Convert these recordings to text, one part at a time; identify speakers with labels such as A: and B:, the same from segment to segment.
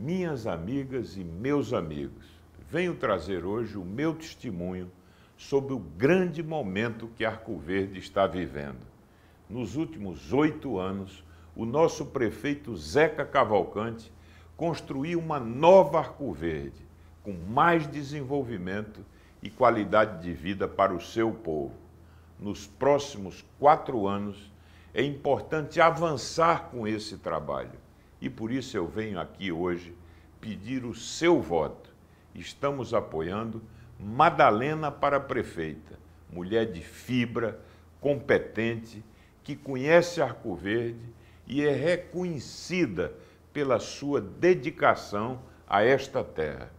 A: Minhas amigas e meus amigos, venho trazer hoje o meu testemunho sobre o grande momento que Arco Verde está vivendo. Nos últimos oito anos, o nosso prefeito Zeca Cavalcante construiu uma nova Arco Verde, com mais desenvolvimento e qualidade de vida para o seu povo. Nos próximos quatro anos, é importante avançar com esse trabalho e por isso eu venho aqui hoje pedir o seu voto. Estamos apoiando Madalena para prefeita, mulher de fibra, competente, que conhece Arco Verde e é reconhecida pela sua dedicação a esta terra.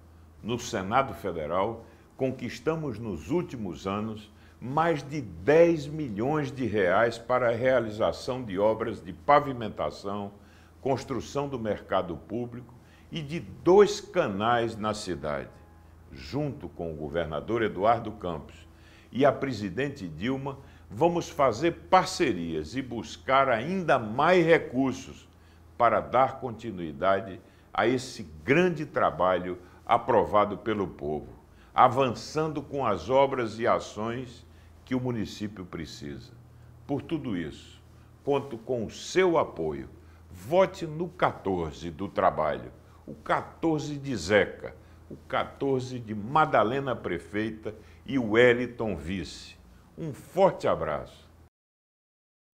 A: No Senado Federal, conquistamos nos últimos anos mais de 10 milhões de reais para a realização de obras de pavimentação, construção do mercado público e de dois canais na cidade, junto com o governador Eduardo Campos e a presidente Dilma, vamos fazer parcerias e buscar ainda mais recursos para dar continuidade a esse grande trabalho aprovado pelo povo, avançando com as obras e ações que o município precisa. Por tudo isso, conto com o seu apoio Vote no 14 do trabalho, o 14 de Zeca, o 14 de Madalena Prefeita e o Wellington Vice. Um forte abraço.